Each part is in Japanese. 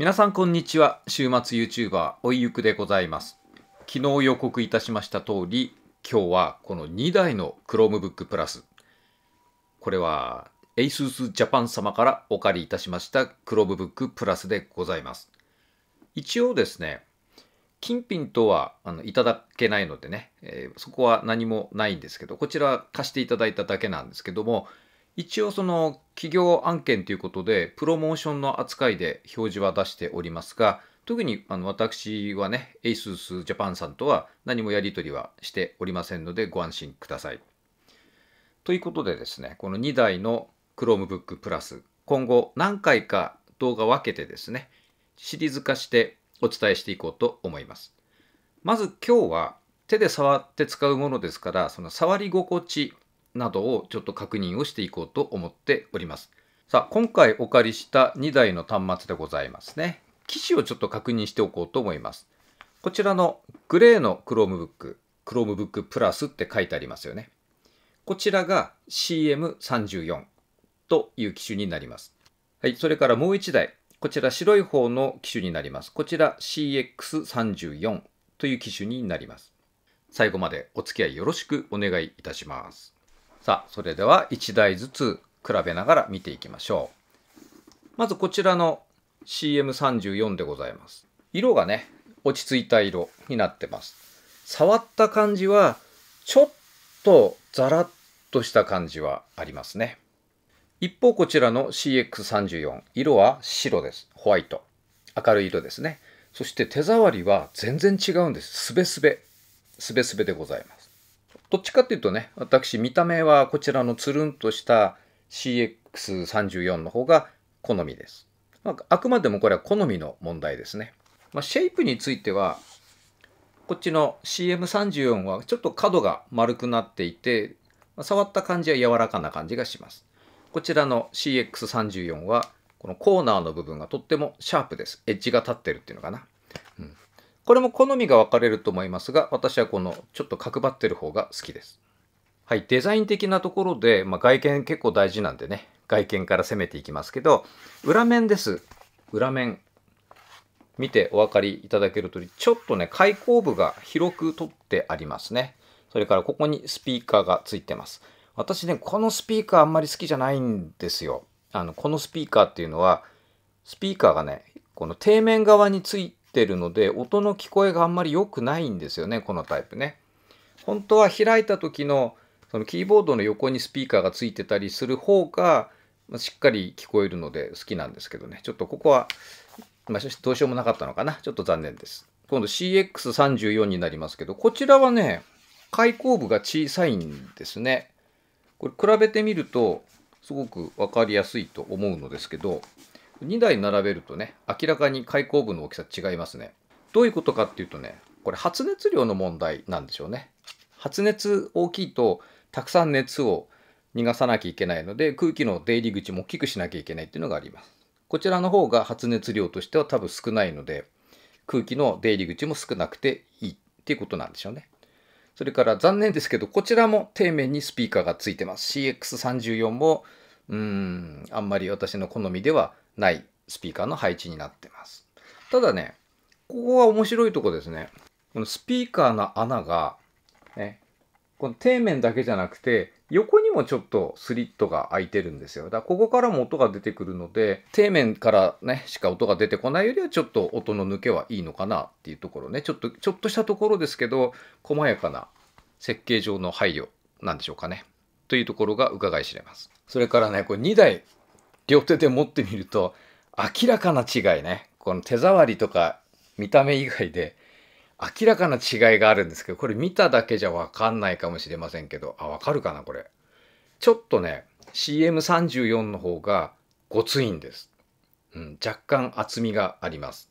皆さんこんにちは週末 YouTuber おいゆくでございます昨日予告いたしました通り今日はこの2台の Chromebook プラスこれは ASUS JAPAN 様からお借りいたしました Chromebook プラスでございます一応ですね金品とはあのいただけないのでね、えー、そこは何もないんですけどこちら貸していただいただけなんですけども一応その企業案件ということで、プロモーションの扱いで表示は出しておりますが、特にあの私はね、ASUS JAPAN さんとは何もやり取りはしておりませんのでご安心ください。ということでですね、この2台の Chromebook Plus、今後何回か動画分けてですね、シリーズ化してお伝えしていこうと思います。まず今日は手で触って使うものですから、その触り心地などをちょっと確認をしていこうと思っております。さあ、今回お借りした2台の端末でございますね。機種をちょっと確認しておこうと思います。こちらのグレーの Chromebook、Chromebook Plus って書いてありますよね。こちらが CM34 という機種になります。はい、それからもう1台。こちら白い方の機種になります。こちら CX34 という機種になります。最後までお付き合いよろしくお願いいたします。さあ、それでは1台ずつ比べながら見ていきましょう。まずこちらの CM34 でございます。色がね、落ち着いた色になってます。触った感じは、ちょっとザラッとした感じはありますね。一方こちらの CX34、色は白です。ホワイト。明るい色ですね。そして手触りは全然違うんです。すべすべ。すべすべでございます。どっちかっていうとね、私、見た目はこちらのつるんとした CX34 の方が好みです。まあ、あくまでもこれは好みの問題ですね。まあ、シェイプについては、こっちの CM34 はちょっと角が丸くなっていて、まあ、触った感じは柔らかな感じがします。こちらの CX34 は、このコーナーの部分がとってもシャープです。エッジが立ってるっていうのかな。これも好みが分かれると思いますが、私はこのちょっと角張ってる方が好きです。はい、デザイン的なところで、まあ、外見結構大事なんでね、外見から攻めていきますけど、裏面です。裏面。見てお分かりいただけるとおり、ちょっとね、開口部が広く取ってありますね。それからここにスピーカーがついてます。私ね、このスピーカーあんまり好きじゃないんですよ。あの、このスピーカーっていうのは、スピーカーがね、この底面側についってるので音の聞こえがあんまり良くないんですよねこのタイプね。本当は開いた時のそのキーボードの横にスピーカーがついてたりする方がしっかり聞こえるので好きなんですけどねちょっとここは、まあ、どうしようもなかったのかなちょっと残念です。今度 CX34 になりますけどこちらはね開口部が小さいんですね。これ比べてみるとすごく分かりやすいと思うのですけど2台並べるとね明らかに開口部の大きさ違いますねどういうことかっていうとねこれ発熱量の問題なんでしょうね発熱大きいとたくさん熱を逃がさなきゃいけないので空気の出入り口も大きくしなきゃいけないっていうのがありますこちらの方が発熱量としては多分少ないので空気の出入り口も少なくていいっていうことなんでしょうねそれから残念ですけどこちらも底面にスピーカーがついてます CX34 もうーんあんまり私の好みではないスピーカーの配置になってます。ただね、ここは面白いとこですね。このスピーカーの穴が、ね、この底面だけじゃなくて、横にもちょっとスリットが開いてるんですよ。だからここからも音が出てくるので、底面からね、しか音が出てこないよりはちょっと音の抜けはいいのかなっていうところね。ちょっと、ちょっとしたところですけど、細やかな設計上の配慮なんでしょうかね。というところが伺い知れます。それからね、これ2台両手で持ってみると明らかな違いねこの手触りとか見た目以外で明らかな違いがあるんですけどこれ見ただけじゃ分かんないかもしれませんけどあ分かるかなこれちょっとね CM34 の方がごついんです、うん、若干厚みがあります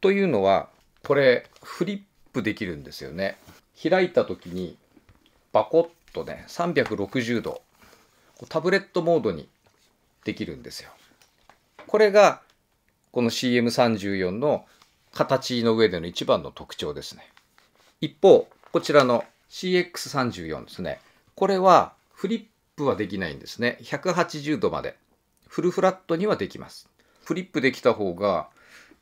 というのはこれフリップできるんですよね開いた時にバコッとね360度タブレットモードにできるんですよ。これがこの CM34 の形の上での一番の特徴ですね。一方、こちらの CX34 ですね。これはフリップはできないんですね。180度まで。フルフラットにはできます。フリップできた方が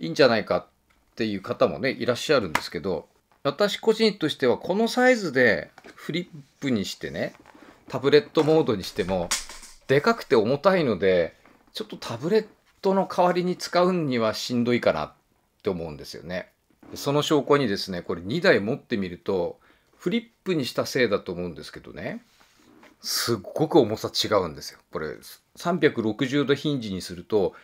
いいんじゃないかっていう方もね、いらっしゃるんですけど、私個人としてはこのサイズでフリップにしてね、タブレットモードにしてもでかくて重たいのでちょっとタブレットの代わりに使うにはしんどいかなって思うんですよね。その証拠にですねこれ2台持ってみるとフリップにしたせいだと思うんですけどねすっごく重さ違うんですよ。これ360度ヒンジにすると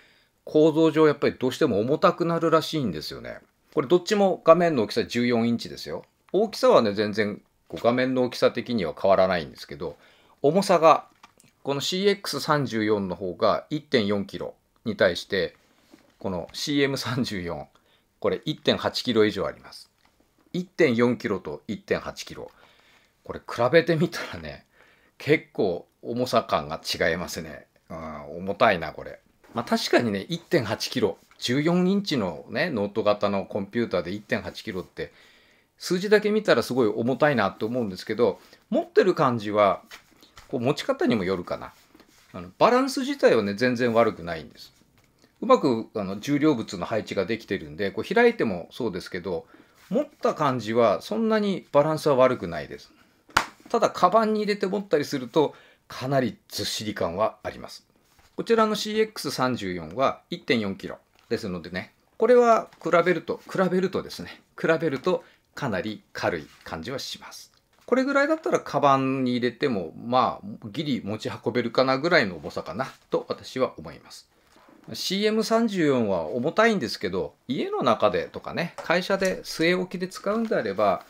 構造上やっぱりどうしても重たくなるらしいんですよね。これどっちも画面の大きさ14インチですよ。大きさはね全然こう画面の大きさ的には変わらないんですけど重さがこの CX34 の方が 1.4kg に対してこの CM34 これ 1.8kg 以上あります 1.4kg と 1.8kg これ比べてみたらね結構重さ感が違いますね、うん、重たいなこれまあ確かにね 1.8kg 14インチのねノート型のコンピューターで 1.8kg って数字だけ見たらすごい重たいなと思うんですけど持ってる感じはこう持ち方にもよるかなあのバランス自体はね全然悪くないんですうまくあの重量物の配置ができてるんでこう開いてもそうですけど持った感じはそんなにバランスは悪くないですただカバンに入れて持ったりするとかなりずっしり感はありますこちらの CX34 は 1.4kg ですのでねこれは比べると比べるとですね比べるとかなり軽い感じはしますこれぐらいだったらカバンに入れても、まあ、ギリ持ち運べるかなぐらいの重さかなと私は思います。CM34 は重たいんですけど、家の中でとかね、会社で据え置きで使うんであれば、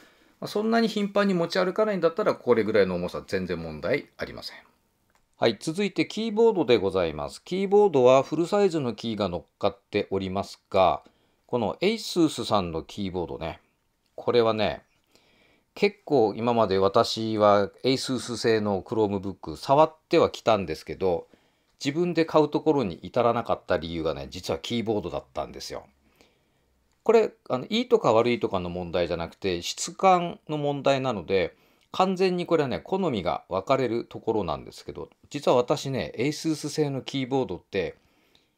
そんなに頻繁に持ち歩かないんだったら、これぐらいの重さ全然問題ありません。はい、続いてキーボードでございます。キーボードはフルサイズのキーが乗っかっておりますが、この ASUS さんのキーボードね、これはね、結構今まで私は ASUS 製の Chromebook 触ってはきたんですけど自分で買うところに至らなかった理由がね実はキーボードだったんですよ。これあのいいとか悪いとかの問題じゃなくて質感の問題なので完全にこれはね好みが分かれるところなんですけど実は私ね ASUS 製のキーボードって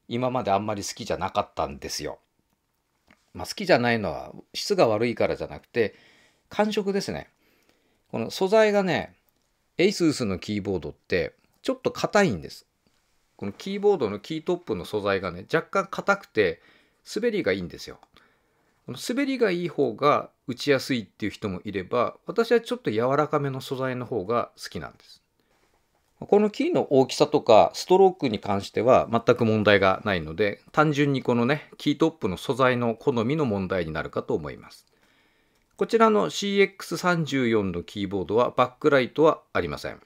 今まであんまり好きじゃなかったんですよ。まあ、好きじゃないのは質が悪いからじゃなくて感触ですね。この素材がね、a s u スのキーボードってちょっと硬いんです。このキーボードのキートップの素材がね、若干硬くて滑りがいいんですよ。この滑りがいい方が打ちやすいっていう人もいれば、私はちょっと柔らかめの素材の方が好きなんです。このキーの大きさとかストロークに関しては全く問題がないので、単純にこのね、キートップの素材の好みの問題になるかと思います。こちらの CX34 のキーボードはバックライトはありません。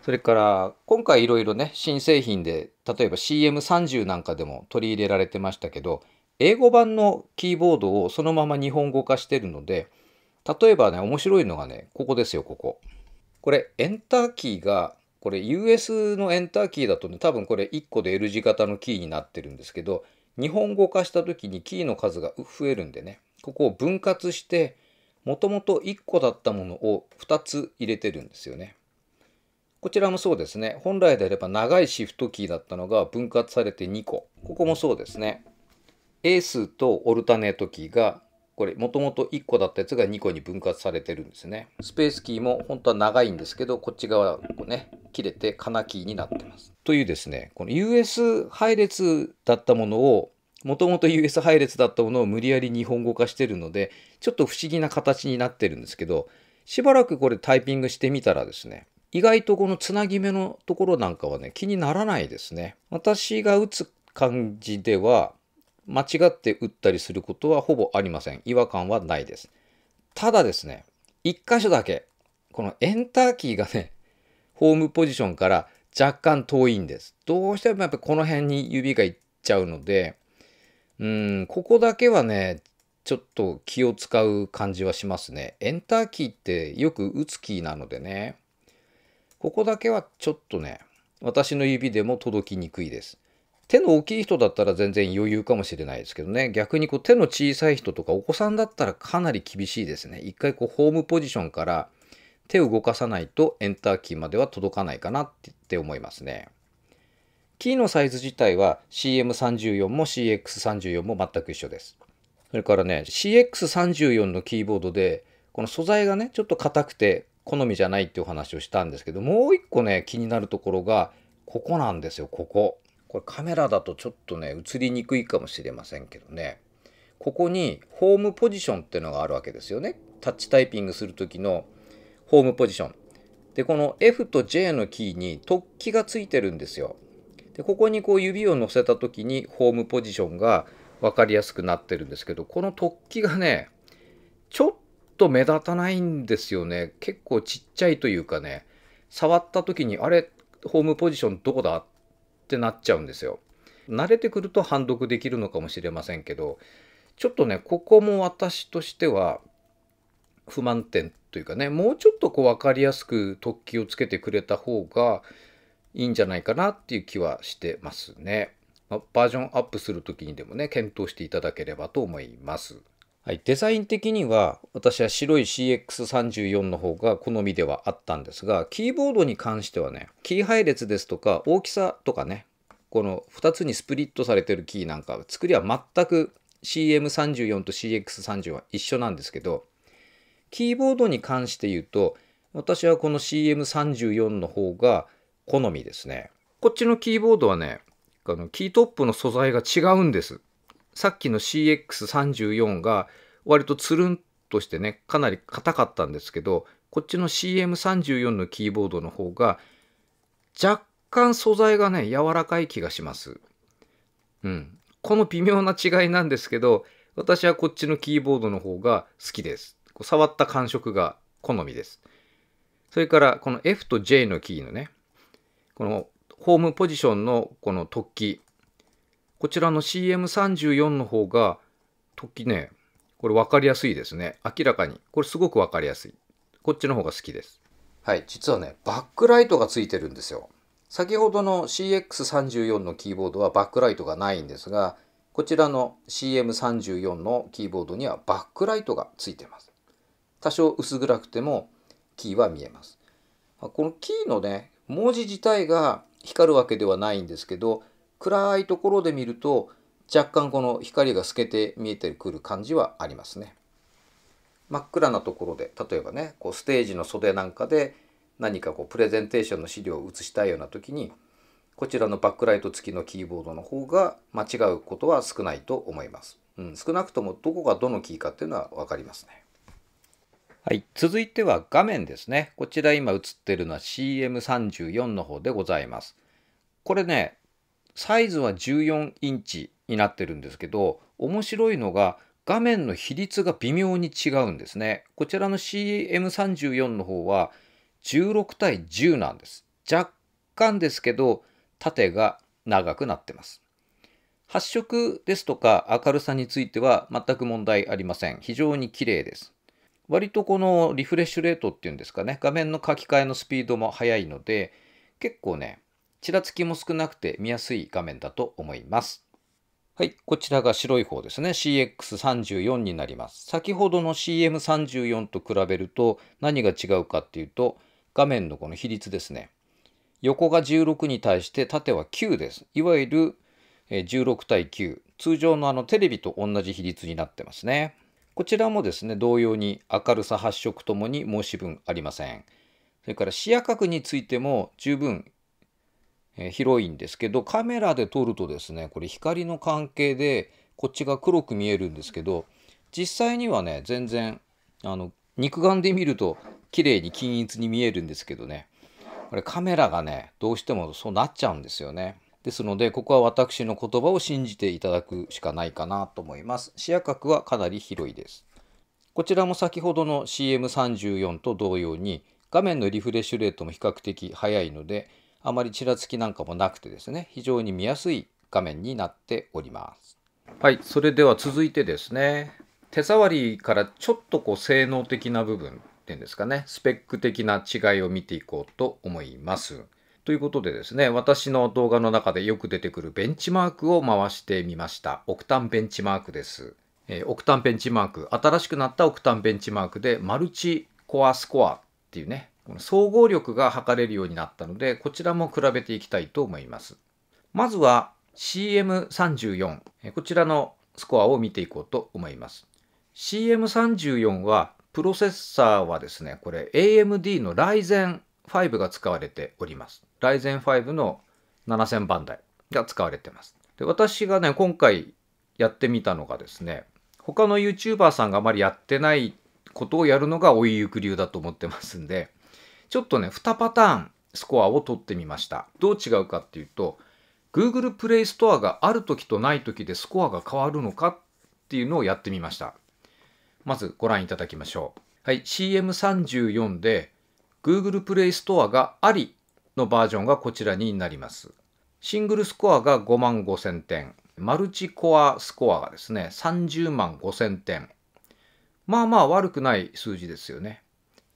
それから今回いろいろね新製品で例えば CM30 なんかでも取り入れられてましたけど英語版のキーボードをそのまま日本語化してるので例えばね面白いのがねここですよここ。これエンターキーがこれ US のエンターキーだとね多分これ1個で L 字型のキーになってるんですけど日本語化した時にキーの数が増えるんでねここを分割してもともと1個だったものを2つ入れてるんですよね。こちらもそうですね。本来であれば長いシフトキーだったのが分割されて2個。ここもそうですね。A 数とオルタネートキーがこれもともと1個だったやつが2個に分割されてるんですね。スペースキーも本当は長いんですけどこっち側こね切れてカナキーになってます。というですねこの US 配列だったものをもともと US 配列だったものを無理やり日本語化してるので、ちょっと不思議な形になってるんですけど、しばらくこれタイピングしてみたらですね、意外とこのつなぎ目のところなんかはね、気にならないですね。私が打つ感じでは、間違って打ったりすることはほぼありません。違和感はないです。ただですね、一箇所だけ、このエンターキーがね、ホームポジションから若干遠いんです。どうしてもやっぱこの辺に指がいっちゃうので、うんここだけはねちょっと気を使う感じはしますね。エンターキーってよく打つキーなのでねここだけはちょっとね私の指でも届きにくいです。手の大きい人だったら全然余裕かもしれないですけどね逆にこう手の小さい人とかお子さんだったらかなり厳しいですね一回こうホームポジションから手を動かさないとエンターキーまでは届かないかなって思いますね。キーのサイズ自体は CM34 も CX34 も全く一緒です。それからね、CX34 のキーボードで、この素材がね、ちょっと硬くて好みじゃないっていう話をしたんですけど、もう一個ね、気になるところが、ここなんですよ、ここ。これカメラだとちょっとね、映りにくいかもしれませんけどね。ここにホームポジションっていうのがあるわけですよね。タッチタイピングする時のホームポジション。で、この F と J のキーに突起がついてるんですよ。でここにこう指を乗せた時にホームポジションが分かりやすくなってるんですけどこの突起がねちょっと目立たないんですよね結構ちっちゃいというかね触った時にあれホームポジションどこだってなっちゃうんですよ慣れてくると判読できるのかもしれませんけどちょっとねここも私としては不満点というかねもうちょっとこう分かりやすく突起をつけてくれた方がいいんじゃないかなっていう気はしてますね。まあ、バージョンアップする時にでもね、検討していただければと思います。はい、デザイン的には私は白い CX34 の方が好みではあったんですがキーボードに関してはねキー配列ですとか大きさとかねこの2つにスプリットされてるキーなんか作りは全く CM34 と CX30 は一緒なんですけどキーボードに関して言うと私はこの CM34 の方が好みですね。こっちのキーボードはね、あのキートップの素材が違うんです。さっきの CX34 が割とつるんとしてね、かなり硬かったんですけど、こっちの CM34 のキーボードの方が若干素材がね、柔らかい気がします。うん。この微妙な違いなんですけど、私はこっちのキーボードの方が好きです。触った感触が好みです。それからこの F と J のキーのね、このホームポジションのこの突起、こちらの CM34 の方が突起ね、これ分かりやすいですね。明らかに。これすごく分かりやすい。こっちの方が好きです。はい、実はね、バックライトがついてるんですよ。先ほどの CX34 のキーボードはバックライトがないんですが、こちらの CM34 のキーボードにはバックライトがついてます。多少薄暗くてもキーは見えます。このキーのね、文字自体が光るわけではないんですけど暗いところで見ると若干この光が透けて見えてくる感じはありますね。真っ暗なところで例えばねこうステージの袖なんかで何かこうプレゼンテーションの資料を写したいような時にこちらのバックライト付きのキーボードの方が間違うことは少ないと思います。うん、少なくともどこがどのキーかっていうのは分かりますね。はい、続いては画面ですね。こちら今映ってるのは CM34 の方でございます。これね、サイズは14インチになってるんですけど、面白いのが画面の比率が微妙に違うんですね。こちらの CM34 の方は16対10なんです。若干ですけど、縦が長くなってます。発色ですとか明るさについては全く問題ありません。非常に綺麗です。割とこのリフレッシュレートっていうんですかね、画面の書き換えのスピードも速いので、結構ね、ちらつきも少なくて見やすい画面だと思います。はい、こちらが白い方ですね。CX34 になります。先ほどの CM34 と比べると何が違うかっていうと、画面のこの比率ですね。横が16に対して縦は9です。いわゆる16対9。通常のあのテレビと同じ比率になってますね。こちらもですね、同様に明るさ、発色ともに申し分ありません。それから視野角についても十分、え広いんですけど、カメラで撮るとですね、これ光の関係でこっちが黒く見えるんですけど、実際にはね、全然、あの、肉眼で見ると綺麗に均一に見えるんですけどね、これカメラがね、どうしてもそうなっちゃうんですよね。ですので、ここは私の言葉を信じていただくしかないかなと思います。視野角はかなり広いです。こちらも先ほどの CM34 と同様に、画面のリフレッシュレートも比較的早いので、あまりちらつきなんかもなくてですね、非常に見やすい画面になっております。はい、それでは続いてですね、手触りからちょっとこう性能的な部分っていうんですかね、スペック的な違いを見ていこうと思います。ということでですね、私の動画の中でよく出てくるベンチマークを回してみました。オクタンベンチマークです。えー、オクタンベンチマーク、新しくなったオクタンベンチマークで、マルチコアスコアっていうね、この総合力が測れるようになったので、こちらも比べていきたいと思います。まずは CM34、こちらのスコアを見ていこうと思います。CM34 は、プロセッサーはですね、これ AMD の Ryzen 5が使われております。ライゼン5の7000番台が使われてます。で私がね今回やってみたのがですね他の YouTuber さんがあまりやってないことをやるのが追いゆく流だと思ってますんでちょっとね2パターンスコアを取ってみましたどう違うかっていうと Google プレイストアがある時とない時でスコアが変わるのかっていうのをやってみましたまずご覧いただきましょうはい CM34 で Google プレイストアがありのバージョンがこちらになります。シングルスコアが5万5000点、マルチコアスコアがですね、30万5000点。まあまあ悪くない数字ですよね。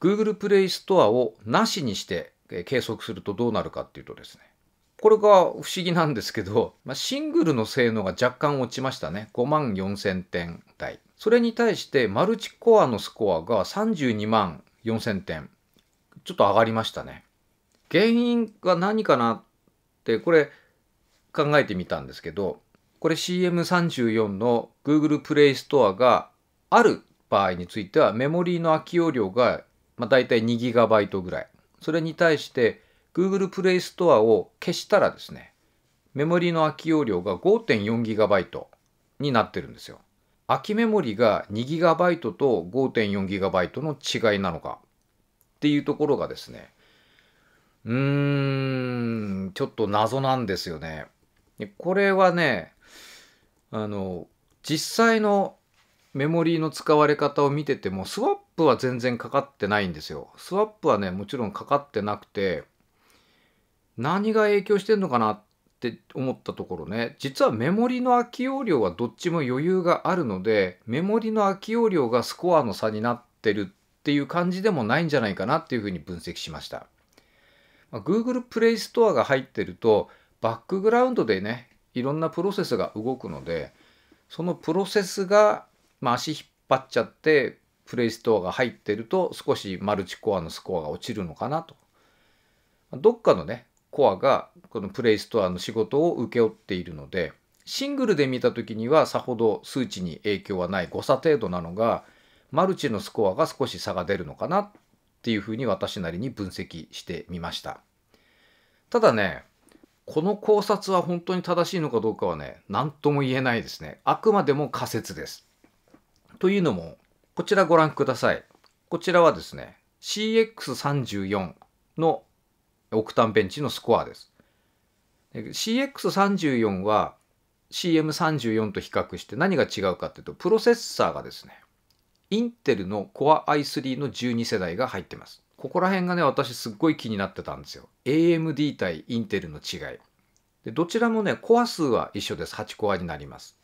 Google Play Store をなしにして計測するとどうなるかっていうとですね、これが不思議なんですけど、まシングルの性能が若干落ちましたね。5万4000点台。それに対してマルチコアのスコアが32万4000点。ちょっと上がりましたね。原因が何かなってこれ考えてみたんですけどこれ CM34 の Google プレイストアがある場合についてはメモリーの空き容量がまあ大体 2GB ぐらいそれに対して Google プレイストアを消したらですねメモリーの空き容量が 5.4GB になってるんですよ空きメモリが 2GB と 5.4GB の違いなのかっていうところがですねうーん、ちょっと謎なんですよね。これはね、あの、実際のメモリーの使われ方を見てても、スワップは全然かかってないんですよ。スワップはね、もちろんかかってなくて、何が影響してんのかなって思ったところね、実はメモリの空き容量はどっちも余裕があるので、メモリの空き容量がスコアの差になってるっていう感じでもないんじゃないかなっていうふうに分析しました。まあ、Google プレイストアが入ってるとバックグラウンドでねいろんなプロセスが動くのでそのプロセスが、まあ、足引っ張っちゃってプレイストアが入ってると少しマルチコアのスコアが落ちるのかなと。どっかのねコアがこのプレイストアの仕事を請け負っているのでシングルで見た時にはさほど数値に影響はない誤差程度なのがマルチのスコアが少し差が出るのかなっていうふうに私なりに分析してみました。ただね、この考察は本当に正しいのかどうかはね、何とも言えないですね。あくまでも仮説です。というのも、こちらご覧ください。こちらはですね、CX34 のオクタンベンチのスコアです。CX34 は CM34 と比較して何が違うかっていうと、プロセッサーがですね、インテルの Core i3 の12世代が入ってます。ここら辺がね、私すっごい気になってたんですよ。AMD 対インテルの違い。でどちらもね、コア数は一緒です。8コアになります。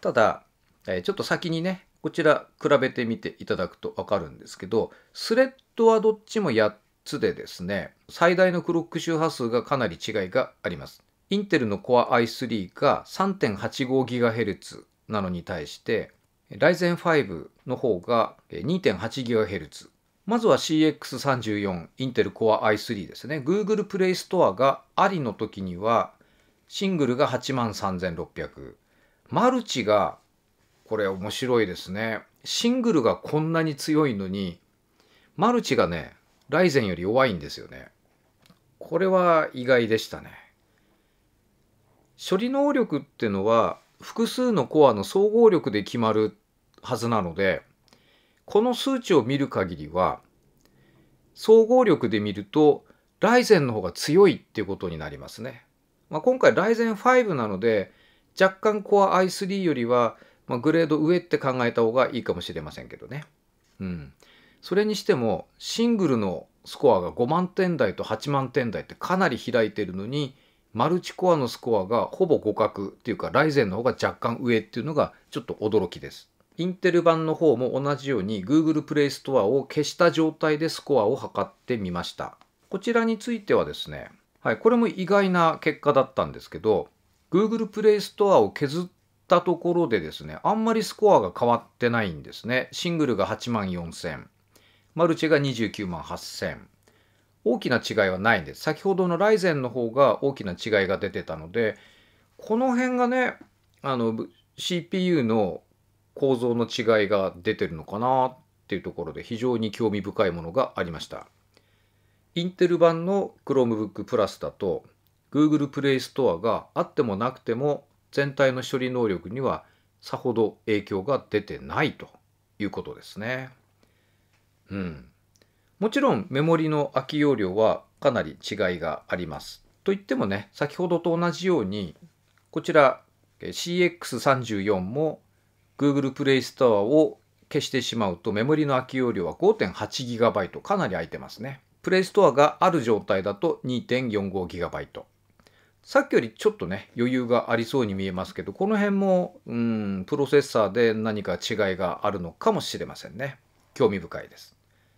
ただ、えー、ちょっと先にね、こちら比べてみていただくとわかるんですけど、スレッドはどっちも8つでですね、最大のクロック周波数がかなり違いがあります。インテルの Core i3 が 3.85GHz なのに対して、Ryzen 5の方が 2.8GHz。まずは CX34、インテル Core i3 ですね。Google Play Store がありの時には、シングルが83,600。マルチが、これ面白いですね。シングルがこんなに強いのに、マルチがね、ライゼンより弱いんですよね。これは意外でしたね。処理能力ってのは、複数のコアの総合力で決まるはずなのでこの数値を見る限りは総合力で見るとライゼンの方が強いっていうことになりますね。まあ、今回ライゼン5なので若干コア i3 よりは、まあ、グレード上って考えた方がいいかもしれませんけどね。うん。それにしてもシングルのスコアが5万点台と8万点台ってかなり開いてるのにマルチコアのスコアがほぼ互角っていうかライゼンの方が若干上っていうのがちょっと驚きです。インテル版の方も同じように Google Play Store を消した状態でスコアを測ってみました。こちらについてはですね、はい、これも意外な結果だったんですけど、Google Play Store を削ったところでですね、あんまりスコアが変わってないんですね。シングルが8万4000、マルチが29万8000。大きな違いはないんです。先ほどのライゼンの方が大きな違いが出てたので、この辺がね、あの CPU の構造の違いが出てるのかなっていうところで非常に興味深いものがありました。インテル版の Chromebook Plus だと Google Play Store があってもなくても全体の処理能力にはさほど影響が出てないということですね。うん。もちろんメモリの空き容量はかなり違いがあります。といってもね、先ほどと同じようにこちら CX34 も Google プレイストアを消してしまうとメモリの空き容量は 5.8GB かなり空いてますね。プレイストアがある状態だと 2.45GB。さっきよりちょっとね余裕がありそうに見えますけどこの辺もうんプロセッサーで何か違いがあるのかもしれませんね。興味深いです。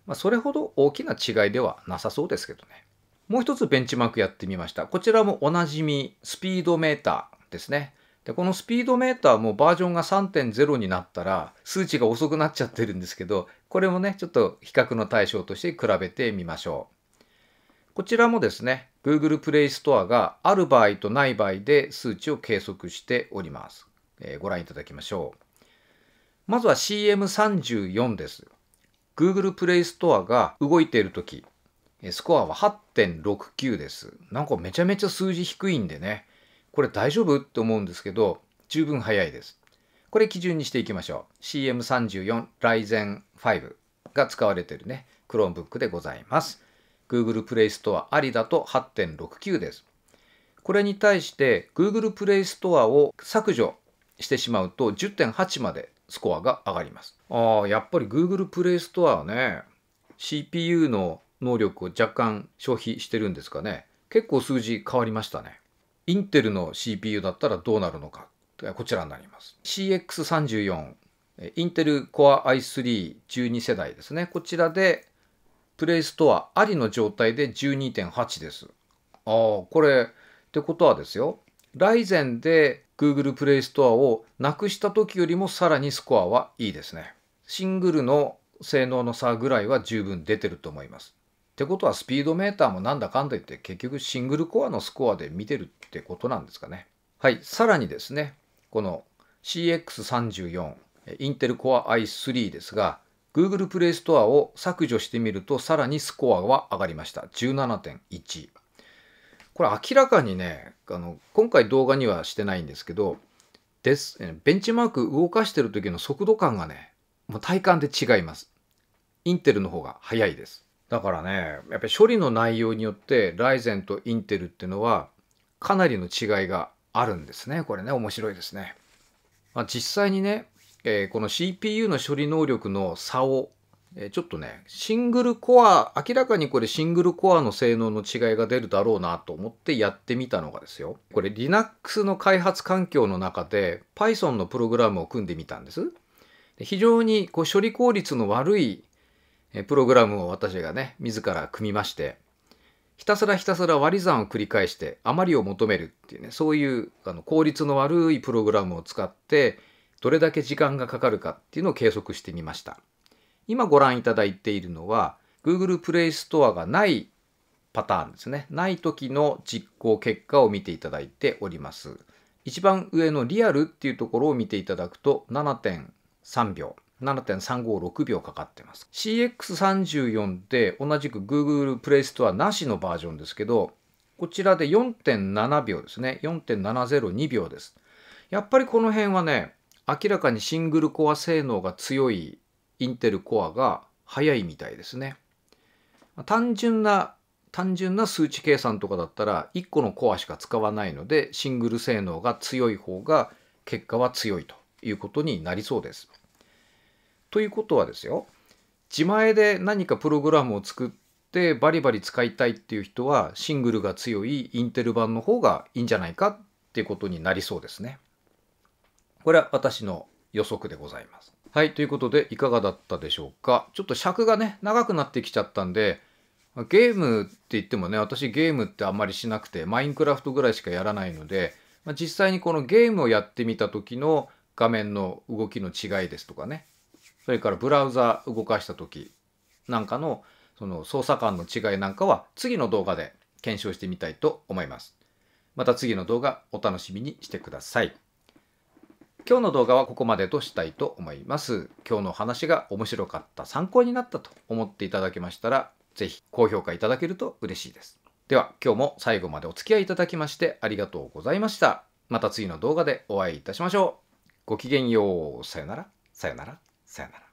まあ、それほど大きな違いではなさそうですけどね。もう一つベンチマークやってみました。こちらもおなじみスピードメーターですね。でこのスピードメーターもバージョンが3.0になったら数値が遅くなっちゃってるんですけどこれもねちょっと比較の対象として比べてみましょうこちらもですね Google Play Store がある場合とない場合で数値を計測しております、えー、ご覧いただきましょうまずは CM34 です Google Play Store が動いている時スコアは8.69ですなんかめちゃめちゃ数字低いんでねこれ大丈夫って思うんですけど、十分早いです。これ基準にしていきましょう。CM34 Ryzen 5が使われてるね、Chromebook でございます。Google Play Store ありだと8.69です。これに対して Google Play Store を削除してしまうと10.8までスコアが上がります。ああ、やっぱり Google Play Store はね、CPU の能力を若干消費してるんですかね。結構数字変わりましたね。インテルの CPU だったらどうなるのかこちらになります CX34 インテル Core i312 世代ですねこちらでプレイストアありの状態で12.8ですああこれってことはですよライゼンで Google プレイストアをなくした時よりもさらにスコアはいいですねシングルの性能の差ぐらいは十分出てると思いますってことはスピードメーターもなんだかんだ言って結局シングルコアのスコアで見てるってことなんですかね。はい、さらにですね、この CX34、インテルコア i3 ですが、Google プレイストアを削除してみるとさらにスコアは上がりました。17.1。これ明らかにね、あの今回動画にはしてないんですけど、ですベンチマーク動かしてる時の速度感がね、もう体感で違います。インテルの方が速いです。だからねやっぱり処理の内容によってライゼンとインテルっていうのはかなりの違いがあるんですねこれね面白いですね。まあ、実際にね、えー、この CPU の処理能力の差を、えー、ちょっとねシングルコア明らかにこれシングルコアの性能の違いが出るだろうなと思ってやってみたのがですよこれ Linux の開発環境の中で Python のプログラムを組んでみたんです。非常にこう処理効率の悪いプログラムを私がね、自ら組みまして、ひたすらひたすら割り算を繰り返して、余りを求めるっていうね、そういうあの効率の悪いプログラムを使って、どれだけ時間がかかるかっていうのを計測してみました。今ご覧いただいているのは、Google Play Store がないパターンですね。ない時の実行結果を見ていただいております。一番上のリアルっていうところを見ていただくと7.3秒。7.356秒かかってます CX34 で同じく Google プレイストアなしのバージョンですけどこちらで4.7秒ですね4.702秒ですやっぱりこの辺はね明らかにシングルコア性能が強いインテルコアが速いみたいですね単純な単純な数値計算とかだったら1個のコアしか使わないのでシングル性能が強い方が結果は強いということになりそうです。ということはですよ自前で何かプログラムを作ってバリバリ使いたいっていう人はシングルが強いインテル版の方がいいんじゃないかっていうことになりそうですね。これは私の予測でございます。はい、ということでいかがだったでしょうか。ちょっと尺がね長くなってきちゃったんでゲームって言ってもね私ゲームってあんまりしなくてマインクラフトぐらいしかやらないので、まあ、実際にこのゲームをやってみた時の画面の動きの違いですとかねそれからブラウザ動かした時なんかのその操作感の違いなんかは次の動画で検証してみたいと思います。また次の動画お楽しみにしてください。今日の動画はここまでとしたいと思います。今日の話が面白かった、参考になったと思っていただけましたら、ぜひ高評価いただけると嬉しいです。では今日も最後までお付き合いいただきましてありがとうございました。また次の動画でお会いいたしましょう。ごきげんよう。さよなら。さよなら。さよなら。